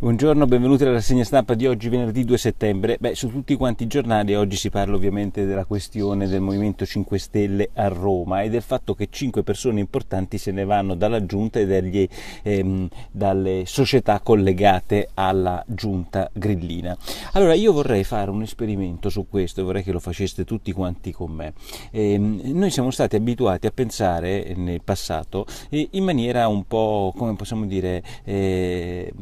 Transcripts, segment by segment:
Buongiorno, benvenuti alla rassegna stampa di oggi venerdì 2 settembre. Beh, su tutti quanti i giornali oggi si parla ovviamente della questione del Movimento 5 Stelle a Roma e del fatto che 5 persone importanti se ne vanno dalla giunta e dagli, ehm, dalle società collegate alla giunta grillina. Allora, io vorrei fare un esperimento su questo e vorrei che lo faceste tutti quanti con me. Ehm, noi siamo stati abituati a pensare nel passato eh, in maniera un po', come possiamo dire, eh,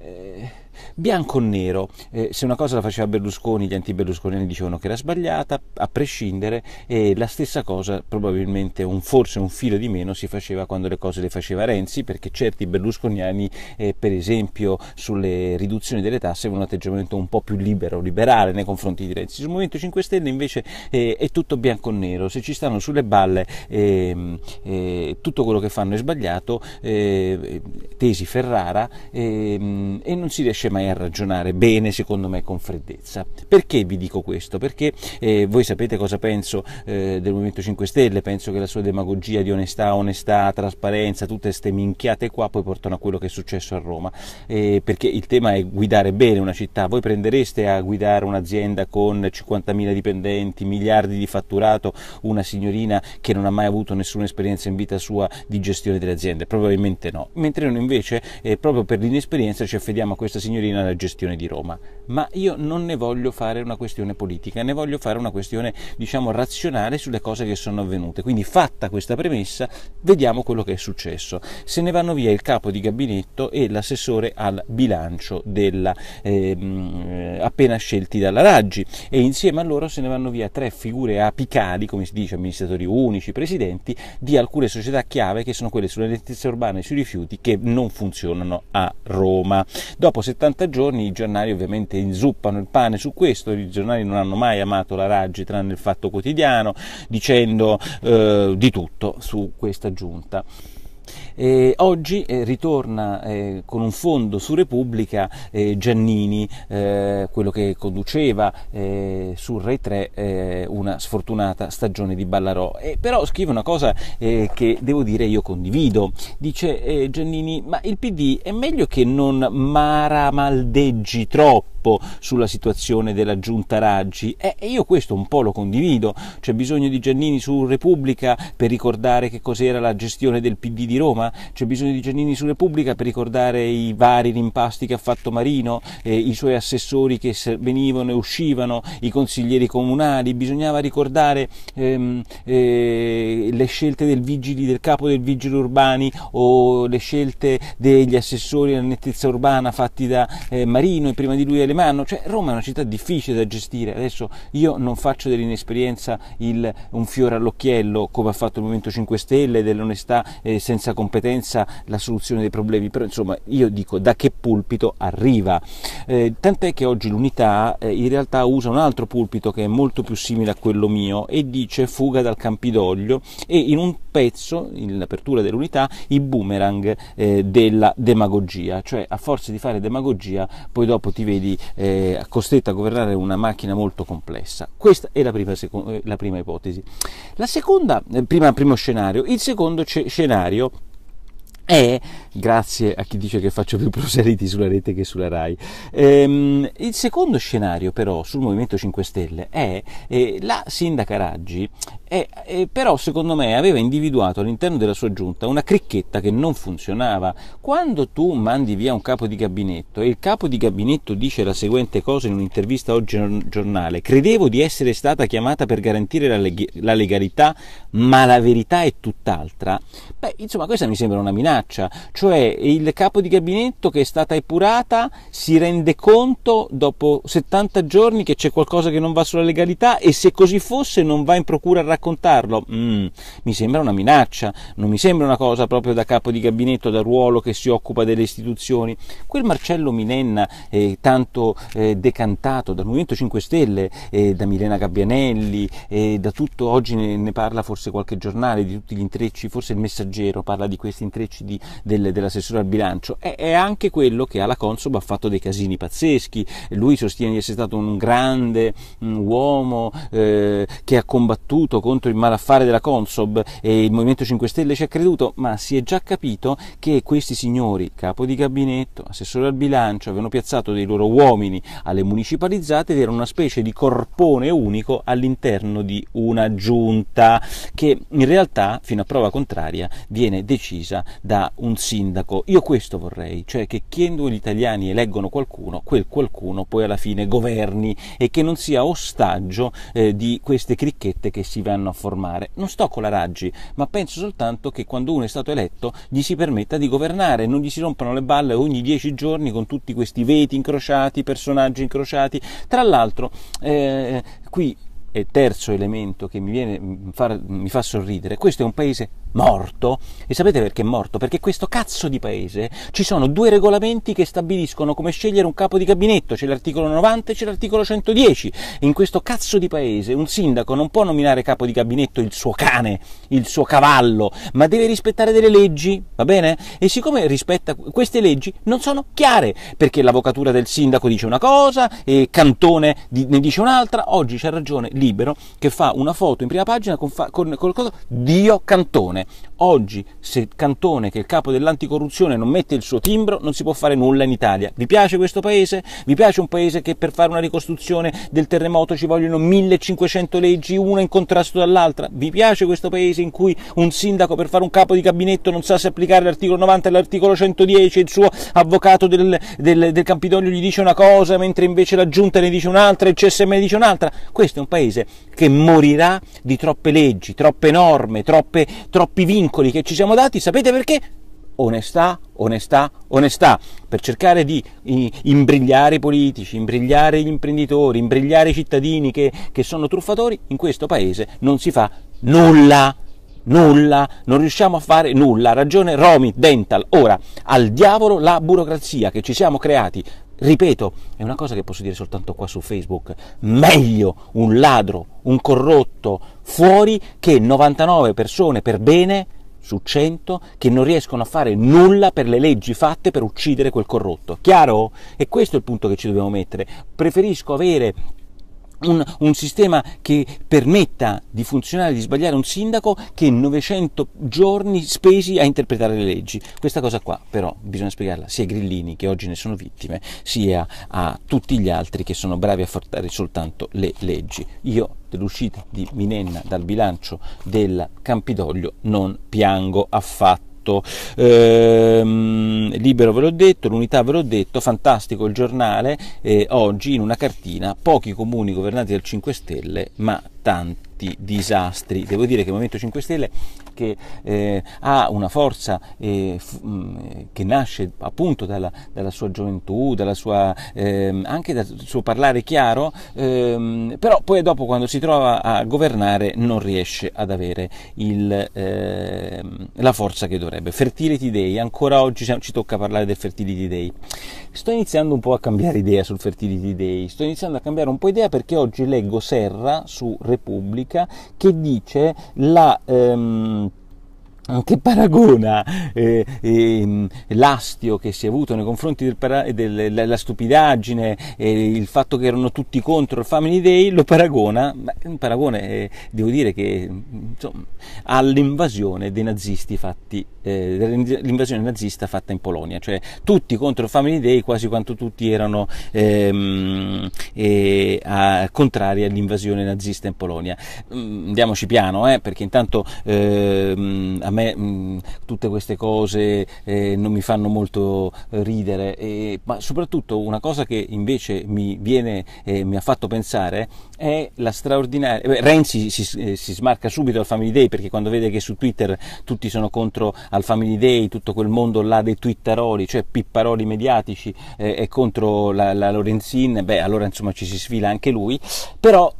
哎。bianco o nero, eh, se una cosa la faceva Berlusconi, gli anti-berlusconiani dicevano che era sbagliata, a prescindere, e la stessa cosa probabilmente un, forse un filo di meno si faceva quando le cose le faceva Renzi, perché certi berlusconiani, eh, per esempio sulle riduzioni delle tasse, avevano un atteggiamento un po' più libero, liberale nei confronti di Renzi. Sul Movimento 5 Stelle invece eh, è tutto bianco o nero, se ci stanno sulle balle ehm, eh, tutto quello che fanno è sbagliato, eh, tesi Ferrara, ehm, e non si riesce riesce mai a ragionare bene, secondo me, con freddezza. Perché vi dico questo? Perché eh, voi sapete cosa penso eh, del Movimento 5 Stelle, penso che la sua demagogia di onestà, onestà, trasparenza, tutte queste minchiate qua poi portano a quello che è successo a Roma, eh, perché il tema è guidare bene una città. Voi prendereste a guidare un'azienda con 50.000 dipendenti, miliardi di fatturato, una signorina che non ha mai avuto nessuna esperienza in vita sua di gestione delle aziende? Probabilmente no. Mentre noi invece, eh, proprio per l'inesperienza, ci affidiamo a questa signorina signorina della gestione di Roma, ma io non ne voglio fare una questione politica, ne voglio fare una questione, diciamo, razionale sulle cose che sono avvenute. Quindi fatta questa premessa, vediamo quello che è successo. Se ne vanno via il capo di gabinetto e l'assessore al bilancio della, ehm, eh, appena scelti dalla Raggi e insieme a loro se ne vanno via tre figure apicali, come si dice, amministratori unici, presidenti di alcune società chiave che sono quelle sull'elettricità urbana e sui rifiuti che non funzionano a Roma. Dopo 70 70 giorni, i giornali ovviamente inzuppano il pane su questo, i giornali non hanno mai amato la Raggi tranne il Fatto Quotidiano, dicendo eh, di tutto su questa giunta. E oggi eh, ritorna eh, con un fondo su Repubblica eh, Giannini, eh, quello che conduceva eh, su Rai 3 eh, una sfortunata stagione di Ballarò. E però scrive una cosa che devo dire io condivido. Dice Giannini, ma il PD è meglio che non maramaldeggi troppo sulla situazione della giunta Raggi e io questo un po' lo condivido, c'è bisogno di Giannini su Repubblica per ricordare che cos'era la gestione del PD di Roma? c'è bisogno di Giannini su Repubblica per ricordare i vari rimpasti che ha fatto Marino, eh, i suoi assessori che venivano e uscivano, i consiglieri comunali, bisognava ricordare ehm, eh, le scelte del, vigili, del capo del vigile urbani o le scelte degli assessori alla nettezza urbana fatti da eh, Marino e prima di lui Alemanno, cioè Roma è una città difficile da gestire, adesso io non faccio dell'inesperienza il, un fiore all'occhiello come ha fatto il Movimento 5 Stelle, dell'onestà eh, senza competenza, competenza la soluzione dei problemi, però insomma io dico da che pulpito arriva. Eh, tant'è che oggi l'unità eh, in realtà usa un altro pulpito che è molto più simile a quello mio e dice fuga dal Campidoglio e in un pezzo, in apertura dell'unità, i boomerang eh, della demagogia, cioè a forza di fare demagogia poi dopo ti vedi eh, costretto a governare una macchina molto complessa. Questa è la prima, seco- eh, la prima ipotesi. La seconda, eh, prima, primo scenario, il secondo scenario e eh. grazie a chi dice che faccio più proseliti sulla rete che sulla RAI. Ehm, il secondo scenario però sul Movimento 5 Stelle è eh, la sindaca Raggi, eh, eh, però secondo me aveva individuato all'interno della sua giunta una cricchetta che non funzionava. Quando tu mandi via un capo di gabinetto e il capo di gabinetto dice la seguente cosa in un'intervista oggi giornale, credevo di essere stata chiamata per garantire la, leg- la legalità, ma la verità è tutt'altra, beh insomma questa mi sembra una minaccia minaccia, cioè il capo di gabinetto che è stata epurata si rende conto dopo 70 giorni che c'è qualcosa che non va sulla legalità e se così fosse non va in procura a raccontarlo. Mm, mi sembra una minaccia, non mi sembra una cosa proprio da capo di gabinetto, da ruolo che si occupa delle istituzioni. Quel Marcello Milenna, eh, tanto eh, decantato dal Movimento 5 Stelle, eh, da Milena Gabbianelli, eh, da tutto, oggi ne, ne parla forse qualche giornale di tutti gli intrecci, forse il messaggero parla di questi intrecci di, del, dell'assessore al bilancio, è, è, anche quello che alla Consob ha fatto dei casini pazzeschi. Lui sostiene di essere stato un grande un uomo eh, che ha combattuto contro il malaffare della Consob e il Movimento 5 Stelle ci ha creduto, ma si è già capito che questi signori, capo di gabinetto, assessore al bilancio, avevano piazzato dei loro uomini alle municipalizzate ed era una specie di corpone unico all'interno di una giunta che in realtà, fino a prova contraria, viene decisa da un sindaco. Io questo vorrei, cioè che quando gli italiani eleggono qualcuno, quel qualcuno poi alla fine governi e che non sia ostaggio eh, di queste cricchette che si vanno a formare. Non sto con la Raggi, ma penso soltanto che quando uno è stato eletto gli si permetta di governare, non gli si rompano le balle ogni dieci giorni con tutti questi veti incrociati, personaggi incrociati. Tra l'altro, eh, qui eh, terzo elemento che mi, viene, far, mi fa sorridere, questo è un paese morto e sapete perché è morto? Perché questo cazzo di paese ci sono due regolamenti che stabiliscono come scegliere un capo di gabinetto, c'è l'articolo 90 e c'è l'articolo 110. In questo cazzo di paese un sindaco non può nominare capo di gabinetto il suo cane, il suo cavallo, ma deve rispettare delle leggi, va bene? E siccome rispetta queste leggi non sono chiare, perché l'avvocatura del sindaco dice una cosa e Cantone ne dice un'altra, oggi c'è ragione lì libero che fa una foto in prima pagina con, con, con cosa? Dio Cantone. Oggi, se Cantone, che è il capo dell'anticorruzione, non mette il suo timbro, non si può fare nulla in Italia. Vi piace questo paese? Vi piace un paese che per fare una ricostruzione del terremoto ci vogliono 1500 leggi, una in contrasto dall'altra? Vi piace questo paese in cui un sindaco per fare un capo di gabinetto non sa se applicare l'articolo 90 e l'articolo 110, il suo avvocato del, del, del Campidoglio gli dice una cosa, mentre invece la giunta ne dice un'altra, il CSM ne dice un'altra? Questo è un paese paese che morirà di troppe leggi, troppe norme, troppe, troppi vincoli che ci siamo dati. Sapete perché? onestà, onestà, onestà, per cercare di imbrigliare i politici, imbrigliare gli imprenditori, imbrigliare i cittadini che, che, sono truffatori, in questo paese non si fa nulla, nulla, non riusciamo a fare nulla. Ragione Romy Dental. Ora, al diavolo la burocrazia che ci siamo creati Ripeto, è una cosa che posso dire soltanto qua su Facebook, meglio un ladro, un corrotto fuori che 99 persone per bene su 100 che non riescono a fare nulla per le leggi fatte per uccidere quel corrotto. Chiaro? E questo è il punto che ci dobbiamo mettere. Preferisco avere un, un, sistema che permetta di funzionare, di sbagliare un sindaco che 900 giorni spesi a interpretare le leggi. Questa cosa qua però bisogna spiegarla sia ai grillini che oggi ne sono vittime, sia a tutti gli altri che sono bravi a portare soltanto le leggi. Io dell'uscita di Minenna dal bilancio del Campidoglio non piango affatto detto, ehm, Libero ve l'ho detto, l'Unità ve l'ho detto, fantastico il giornale, eh, oggi in una cartina, pochi comuni governati dal 5 Stelle, ma tanti disastri. Devo dire che il Movimento 5 Stelle perché eh, ha una forza eh, f- mm, che nasce appunto dalla, dalla sua gioventù, dalla sua, eh, anche dal suo parlare chiaro, ehm, però poi dopo quando si trova a governare non riesce ad avere il, ehm, la forza che dovrebbe. Fertility Day, ancora oggi ci tocca parlare del Fertility Day. Sto iniziando un po' a cambiare idea sul Fertility Day, sto iniziando a cambiare un po' idea perché oggi leggo Serra su Repubblica che dice la... Ehm, Esatto. che paragona eh, eh, l'astio che si è avuto nei confronti della del, stupidaggine, eh, il fatto che erano tutti contro il Family Day, lo paragona, un paragone eh, devo dire che insomma, all'invasione dei nazisti fatti, eh, l'invasione nazista fatta in Polonia, cioè tutti contro il Family Day quasi quanto tutti erano ehm, a, contrari all'invasione nazista in Polonia. Mm, andiamoci piano, eh, perché intanto ehm, a me me mh, mm, tutte queste cose eh, non mi fanno molto eh, ridere, eh, ma soprattutto una cosa che invece mi, viene, eh, mi ha fatto pensare è la straordinaria... Beh, Renzi si, eh, si, smarca subito al Family Day perché quando vede che su Twitter tutti sono contro al Family Day, tutto quel mondo là dei twitteroli, cioè pipparoli mediatici, eh, è contro la, la Lorenzin, beh allora insomma ci si sfila anche lui, però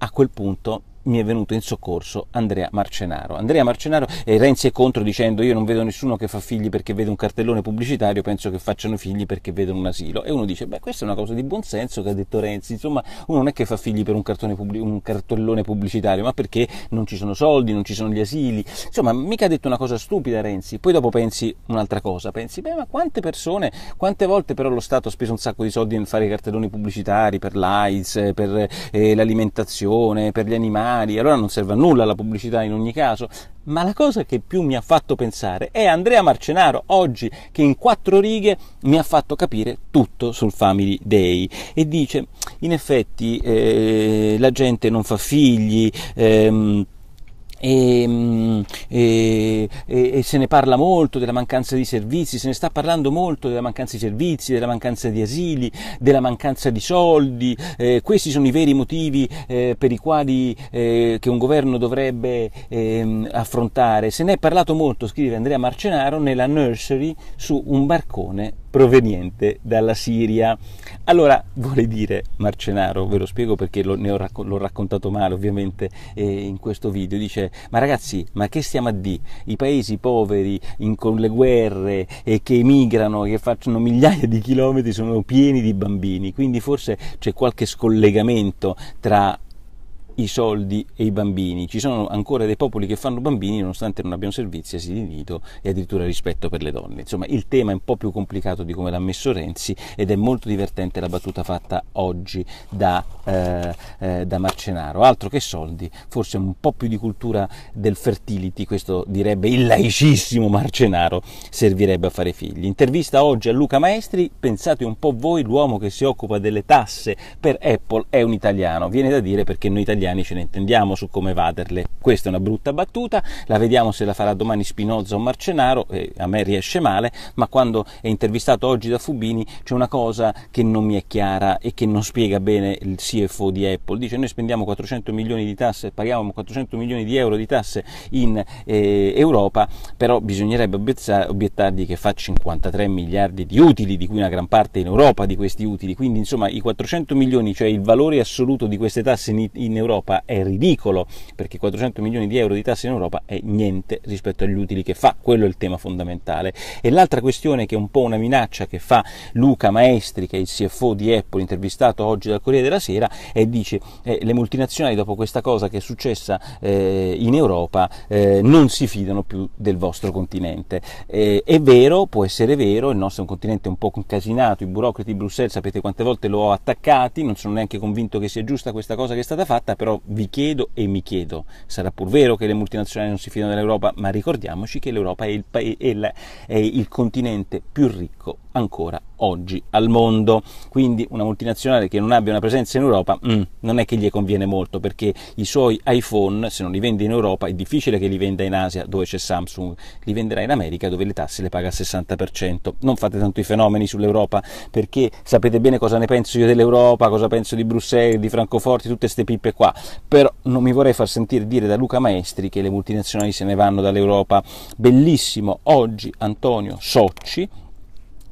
a quel punto mi è venuto in soccorso Andrea Marcenaro. Andrea Marcenaro e Renzi è contro dicendo io non vedo nessuno che fa figli perché vede un cartellone pubblicitario, penso che facciano figli perché vedono un asilo. E uno dice, beh questa è una cosa di buonsenso che ha detto Renzi, insomma uno non è che fa figli per un, pubblic- un cartellone pubblicitario, ma perché non ci sono soldi, non ci sono gli asili. Insomma, mica ha detto una cosa stupida Renzi. Poi dopo pensi un'altra cosa, pensi, beh ma quante persone, quante volte però lo Stato ha speso un sacco di soldi nel fare i cartelloni pubblicitari per l'AIDS, per eh, l'alimentazione, per gli animali, pubblicitari, allora non serve a nulla la pubblicità in ogni caso, ma la cosa che più mi ha fatto pensare è Andrea Marcenaro oggi che in quattro righe mi ha fatto capire tutto sul Family Day e dice in effetti eh, la gente non fa figli, ehm, Mm, e, e, e, se ne parla molto della mancanza di servizi, se ne sta parlando molto della mancanza di servizi, della mancanza di asili, della mancanza di soldi, eh, questi sono i veri motivi eh, per i quali eh, un governo dovrebbe ehm, affrontare. Se ne è parlato molto, scrive Andrea Marcenaro, nella nursery su un barcone proveniente dalla Siria. Allora, vuole dire Marcenaro, ve lo spiego perché lo, ho racco- l'ho raccontato male ovviamente eh, in questo video, dice ma ragazzi, ma che stiamo a di? I paesi poveri in, con le guerre eh, che emigrano, che facciano migliaia di chilometri, sono pieni di bambini, quindi forse c'è qualche scollegamento tra i soldi e i bambini. Ci sono ancora dei popoli che fanno bambini nonostante non abbiano servizi, asili nido e addirittura rispetto per le donne. Insomma, il tema è un po' più complicato di come l'ha messo Renzi ed è molto divertente la battuta fatta oggi da, eh, eh, da Marcenaro. Altro che soldi, forse un po' più di cultura del fertility, questo direbbe il laicissimo Marcenaro, servirebbe a fare figli. Intervista oggi a Luca Maestri, pensate un po' voi, l'uomo che si occupa delle tasse per Apple è un italiano, viene da dire perché noi italiani italiani ce ne intendiamo su come vaderle. Questa è una brutta battuta, la vediamo se la farà domani Spinoza o Marcenaro, eh, a me riesce male, ma quando è intervistato oggi da Fubini c'è una cosa che non mi è chiara e che non spiega bene il CFO di Apple. Dice noi spendiamo 400 milioni di tasse, paghiamo 400 milioni di euro di tasse in eh, Europa, però bisognerebbe obiettargli che fa 53 miliardi di utili, di cui una gran parte in Europa di questi utili, quindi insomma i 400 milioni, cioè il valore assoluto di queste tasse in, in Europa, Europa è ridicolo, perché 400 milioni di euro di tasse in Europa è niente rispetto agli utili che fa, quello è il tema fondamentale. E l'altra questione che è un po' una minaccia che fa Luca Maestri, che è il CFO di Apple, intervistato oggi dal Corriere della Sera, è dice eh, le multinazionali dopo questa cosa che è successa eh, in Europa eh, non si fidano più del vostro continente. è vero, può essere vero, il nostro è un continente un po' incasinato, i burocrati di Bruxelles sapete quante volte lo ho attaccati, non sono neanche convinto che sia giusta questa cosa che è stata fatta, però vi chiedo e mi chiedo, sarà pur vero che le multinazionali non si fidano dell'Europa, ma ricordiamoci che l'Europa è il, è è il continente più ricco ancora oggi al mondo. Quindi una multinazionale che non abbia una presenza in Europa mm, non è che gli conviene molto perché i suoi iPhone, se non li vende in Europa, è difficile che li venda in Asia dove c'è Samsung, li venderà in America dove le tasse le paga al 60%. Non fate tanto i fenomeni sull'Europa perché sapete bene cosa ne penso io dell'Europa, cosa penso di Bruxelles, di Francoforte, tutte queste pippe qua. Però non mi vorrei far sentire dire da Luca Maestri che le multinazionali se ne vanno dall'Europa. Bellissimo oggi Antonio Socci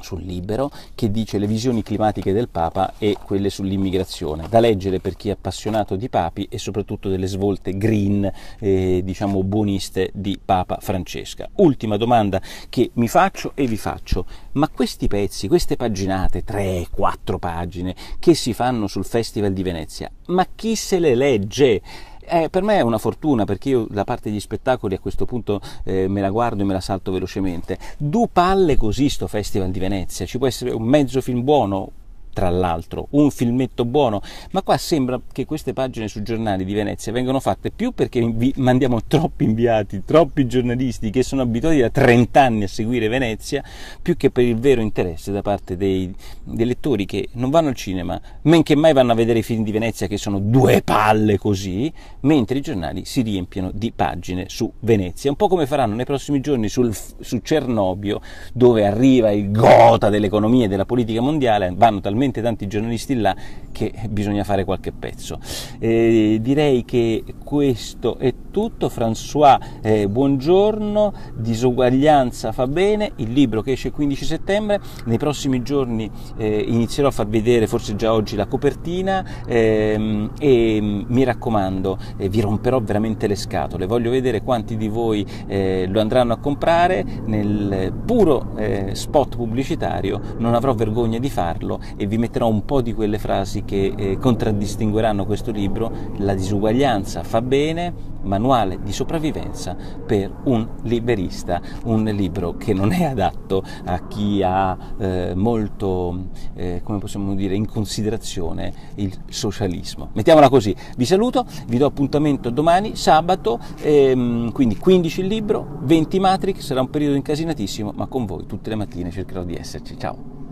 sul libero che dice le visioni climatiche del Papa e quelle sull'immigrazione, da leggere per chi è appassionato di papi e soprattutto delle svolte green, eh, diciamo buoniste di Papa Francesca. Ultima domanda che mi faccio e vi faccio, ma questi pezzi, queste paginate, 3-4 pagine, che si fanno sul Festival di Venezia, ma chi se le legge? Eh, per me è una fortuna perché io la parte degli spettacoli a questo punto eh, me la guardo e me la salto velocemente. Du palle così sto Festival di Venezia, ci può essere un mezzo film buono, tra l'altro, un filmetto buono, ma qua sembra che queste pagine sui giornali di Venezia vengano fatte più perché vi mandiamo troppi inviati, troppi giornalisti che sono abituati da 30 anni a seguire Venezia, più che per il vero interesse da parte dei, dei lettori che non vanno al cinema, men che mai vanno a vedere i film di Venezia che sono due palle così, mentre i giornali si riempiono di pagine su Venezia, un po' come faranno nei prossimi giorni sul, su Cernobio, dove arriva il gota dell'economia e della politica mondiale, vanno talmente talmente tanti giornalisti là che bisogna fare qualche pezzo. Eh, direi che questo è tutto. François, eh, buongiorno. Disuguaglianza fa bene. Il libro che esce il 15 settembre. Nei prossimi giorni eh, inizierò a far vedere, forse già oggi, la copertina. Ehm, e mm, mi raccomando, eh, vi romperò veramente le scatole. Voglio vedere quanti di voi eh, lo andranno a comprare nel puro eh, spot pubblicitario. Non avrò vergogna di farlo e vi vi metterò un po' di quelle frasi che eh, contraddistingueranno questo libro, La disuguaglianza fa bene, manuale di sopravvivenza per un liberista, un libro che non è adatto a chi ha eh, molto, eh, come possiamo dire, in considerazione il socialismo. Mettiamola così, vi saluto, vi do appuntamento domani, sabato, ehm, quindi 15 il libro, 20 Matrix, sarà un periodo incasinatissimo, ma con voi tutte le mattine cercherò di esserci. Ciao!